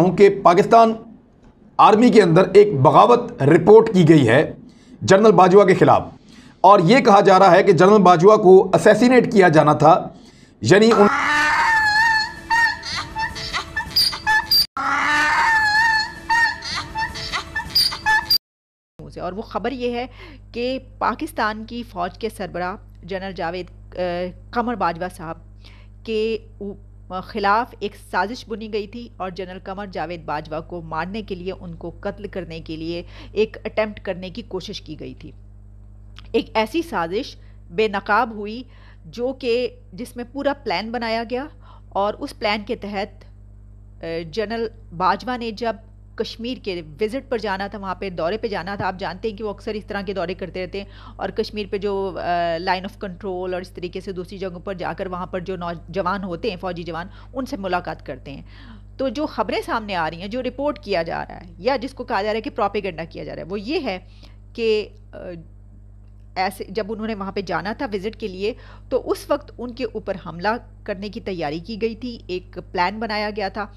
हूँ कि पाकिस्तान आर्मी के अंदर एक बगावत रिपोर्ट की गई है जनरल बाजवा के ख़िलाफ़ और ये कहा जा रहा है कि जनरल बाजवा को असैसिनेट किया जाना था यानी उन और वो ख़बर ये है कि पाकिस्तान की फ़ौज के सरबरा जनरल जावेद कमर बाजवा साहब के खिलाफ एक साजिश बुनी गई थी और जनरल कमर जावेद बाजवा को मारने के लिए उनको कत्ल करने के लिए एक अटैम्प्ट करने की कोशिश की गई थी एक ऐसी साजिश बेनकाब हुई जो कि जिसमें पूरा प्लान बनाया गया और उस प्लान के तहत जनरल बाजवा ने जब कश्मीर के विज़िट पर जाना था वहाँ पे दौरे पे जाना था आप जानते हैं कि वो अक्सर इस तरह के दौरे करते रहते हैं और कश्मीर पे जो लाइन ऑफ कंट्रोल और इस तरीके से दूसरी जगहों पर जाकर वहाँ पर जो नौजवान होते हैं फ़ौजी जवान उनसे मुलाकात करते हैं तो जो खबरें सामने आ रही हैं जो रिपोर्ट किया जा रहा है या जिसको कहा जा रहा है कि प्रॉपेगंडा किया जा रहा है वो ये है कि ऐसे जब उन्होंने वहाँ पे जाना था विज़िट के लिए तो उस वक्त उनके ऊपर हमला करने की तैयारी की गई थी एक प्लान बनाया गया था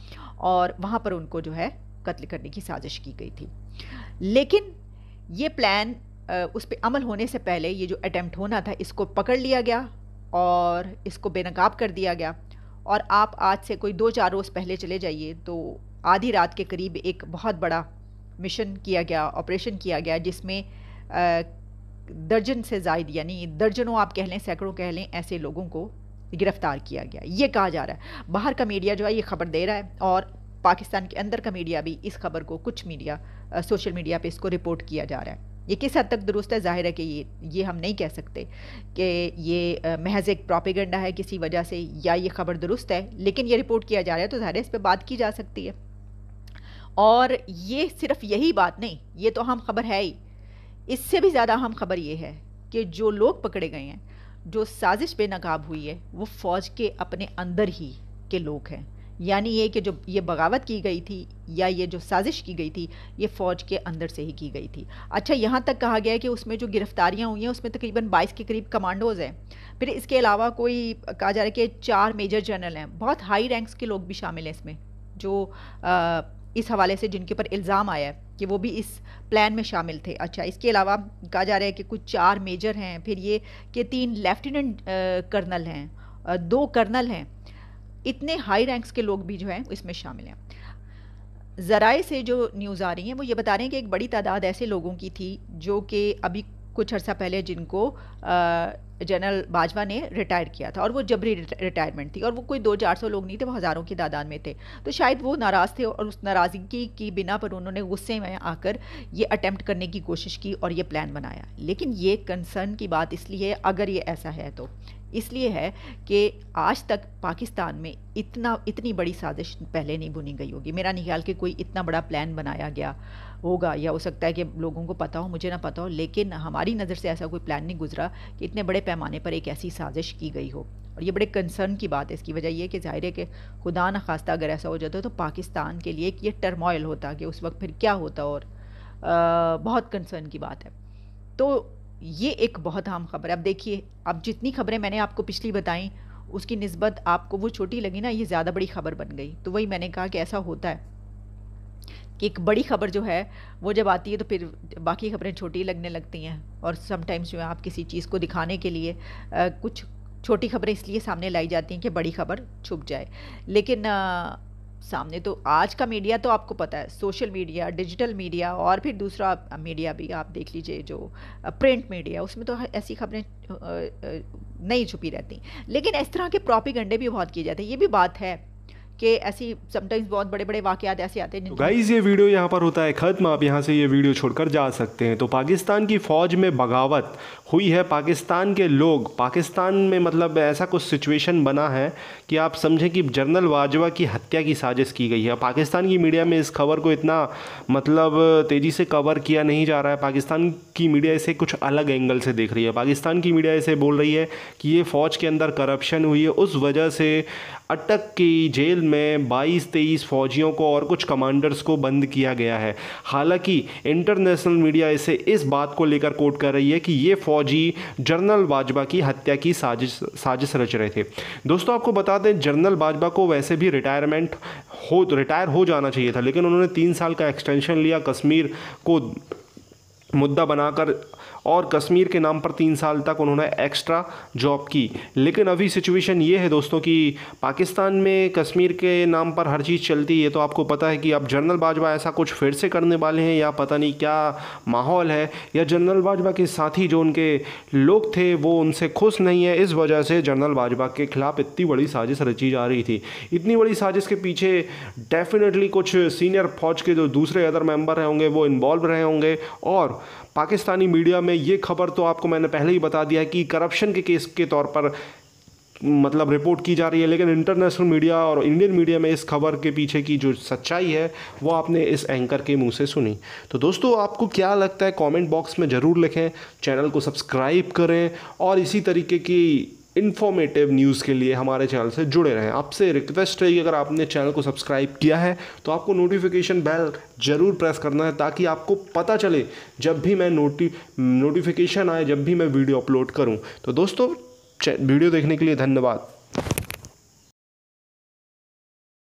और वहाँ पर उनको जो है कत्ल करने की साजिश की गई थी लेकिन ये प्लान उस पर अमल होने से पहले ये जो अटैम्प्ट होना था इसको पकड़ लिया गया और इसको बेनकाब कर दिया गया और आप आज से कोई दो चार रोज़ पहले चले जाइए तो आधी रात के करीब एक बहुत बड़ा मिशन किया गया ऑपरेशन किया गया जिसमें दर्जन से जायद यानी दर्जनों आप कह लें सैकड़ों कह लें ऐसे लोगों को गिरफ़्तार किया गया ये कहा जा रहा है बाहर का मीडिया जो है ये खबर दे रहा है और पाकिस्तान के अंदर का मीडिया भी इस खबर को कुछ मीडिया आ, सोशल मीडिया पे इसको रिपोर्ट किया जा रहा है ये किस हद तक दुरुस्त है जाहिर है कि ये ये हम नहीं कह सकते कि ये महज एक प्रोपेगेंडा है किसी वजह से या ये खबर दुरुस्त है लेकिन ये रिपोर्ट किया जा रहा है तो ज़ाहिर है इस पर बात की जा सकती है और ये सिर्फ यही बात नहीं ये तो हम खबर है ही इससे भी ज़्यादा हम खबर ये है कि जो लोग पकड़े गए हैं जो साजिश बेनकाब हुई है वो फ़ौज के अपने अंदर ही के लोग हैं यानी ये कि जो ये बगावत की गई थी या ये जो साजिश की गई थी ये फ़ौज के अंदर से ही की गई थी अच्छा यहाँ तक कहा गया है कि उसमें जो गिरफ़्तारियाँ हुई हैं उसमें तकरीबन 22 के करीब कमांडोज हैं फिर इसके अलावा कोई कहा जा रहा है कि चार मेजर जनरल हैं बहुत हाई रैंक्स के लोग भी शामिल हैं इसमें जो आ, इस हवाले से जिनके ऊपर इल्ज़ाम आया है कि वो भी इस प्लान में शामिल थे अच्छा इसके अलावा कहा जा रहा है कि कुछ चार मेजर हैं फिर ये कि तीन लेफ्टिनेंट कर्नल हैं दो कर्नल हैं इतने हाई रैंक्स के लोग भी जो हैं इसमें शामिल हैं ज़राए से जो न्यूज़ आ रही हैं वो ये बता रहे हैं कि एक बड़ी तादाद ऐसे लोगों की थी जो कि अभी कुछ अर्सा पहले जिनको जनरल बाजवा ने रिटायर किया था और वो जबरी रिटायरमेंट थी और वो कोई दो चार सौ लोग नहीं थे वो हज़ारों की तादाद में थे तो शायद वो नाराज़ थे और उस नाराज़गी की बिना पर उन्होंने गुस्से में आकर ये अटैम्प्ट करने की कोशिश की और ये प्लान बनाया लेकिन ये कंसर्न की बात इसलिए अगर ये ऐसा है तो इसलिए है कि आज तक पाकिस्तान में इतना इतनी बड़ी साजिश पहले नहीं बुनी गई होगी मेरा नहीं ख्याल कि कोई इतना बड़ा प्लान बनाया गया होगा या हो सकता है कि लोगों को पता हो मुझे ना पता हो लेकिन हमारी नज़र से ऐसा कोई प्लान नहीं गुजरा कि इतने बड़े पैमाने पर एक ऐसी साजिश की गई हो और ये बड़े कंसर्न की बात है इसकी वजह यह कि जाहिर है कि खुदा न खास्ता अगर ऐसा हो जाता तो पाकिस्तान के लिए एक ये टर्मोइल होता कि उस वक्त फिर क्या होता और आ, बहुत कंसर्न की बात है तो ये एक बहुत अहम खबर है अब देखिए अब जितनी खबरें मैंने आपको पिछली बताई उसकी नस्बत आपको वो छोटी लगी ना ये ज़्यादा बड़ी खबर बन गई तो वही मैंने कहा कि ऐसा होता है कि एक बड़ी खबर जो है वो जब आती है तो फिर बाकी खबरें छोटी लगने लगती हैं और समटाइम्स जो है आप किसी चीज़ को दिखाने के लिए आ, कुछ छोटी खबरें इसलिए सामने लाई जाती हैं कि बड़ी खबर छुप जाए लेकिन आ, सामने तो आज का मीडिया तो आपको पता है सोशल मीडिया डिजिटल मीडिया और फिर दूसरा मीडिया भी आप देख लीजिए जो प्रिंट मीडिया उसमें तो ऐसी खबरें नहीं छुपी रहती लेकिन इस तरह के प्रॉपिगंडे भी बहुत किए जाते हैं ये भी बात है कि ऐसी समटाइम्स बहुत बड़े बड़े वाक़ ऐसे आते हैं गाइज तो ये वीडियो यहाँ पर होता है ख़त्म आप यहाँ से ये वीडियो छोड़कर जा सकते हैं तो पाकिस्तान की फ़ौज में बगावत हुई है पाकिस्तान के लोग पाकिस्तान में मतलब ऐसा कुछ सिचुएशन बना है कि आप समझें कि जनरल वाजवा की हत्या की साजिश की गई है पाकिस्तान की मीडिया में इस खबर को इतना मतलब तेज़ी से कवर किया नहीं जा रहा है पाकिस्तान की मीडिया इसे कुछ अलग एंगल से देख रही है पाकिस्तान की मीडिया इसे बोल रही है कि ये फ़ौज के अंदर करप्शन हुई है उस वजह से अटक की जेल में 22 तेईस फौजियों को और कुछ कमांडर्स को बंद किया गया है हालांकि इंटरनेशनल मीडिया इसे इस बात को लेकर कोट कर रही है कि ये फौजी जनरल बाजवा की हत्या की साजिश साजिश रच रहे थे दोस्तों आपको बता दें जनरल बाजवा को वैसे भी रिटायरमेंट हो रिटायर हो जाना चाहिए था लेकिन उन्होंने तीन साल का एक्सटेंशन लिया कश्मीर को मुद्दा बनाकर और कश्मीर के नाम पर तीन साल तक उन्होंने एक्स्ट्रा जॉब की लेकिन अभी सिचुएशन ये है दोस्तों कि पाकिस्तान में कश्मीर के नाम पर हर चीज़ चलती है तो आपको पता है कि अब जनरल बाजवा ऐसा कुछ फिर से करने वाले हैं या पता नहीं क्या माहौल है या जनरल बाजवा के साथी जो उनके लोग थे वो उनसे खुश नहीं है इस वजह से जनरल बाजवा के खिलाफ इतनी बड़ी साजिश रची जा रही थी इतनी बड़ी साजिश के पीछे डेफिनेटली कुछ सीनियर फौज के जो दूसरे अदर मेम्बर होंगे वो इन्वॉल्व रहे होंगे और पाकिस्तानी मीडिया में ये खबर तो आपको मैंने पहले ही बता दिया है कि करप्शन के केस के तौर पर मतलब रिपोर्ट की जा रही है लेकिन इंटरनेशनल मीडिया और इंडियन मीडिया में इस खबर के पीछे की जो सच्चाई है वो आपने इस एंकर के मुंह से सुनी तो दोस्तों आपको क्या लगता है कमेंट बॉक्स में ज़रूर लिखें चैनल को सब्सक्राइब करें और इसी तरीके की इन्फॉर्मेटिव न्यूज़ के लिए हमारे चैनल से जुड़े रहें आपसे रिक्वेस्ट है कि अगर आपने चैनल को सब्सक्राइब किया है तो आपको नोटिफिकेशन बेल ज़रूर प्रेस करना है ताकि आपको पता चले जब भी मैं नोटि नोटिफिकेशन आए जब भी मैं वीडियो अपलोड करूं तो दोस्तों वीडियो देखने के लिए धन्यवाद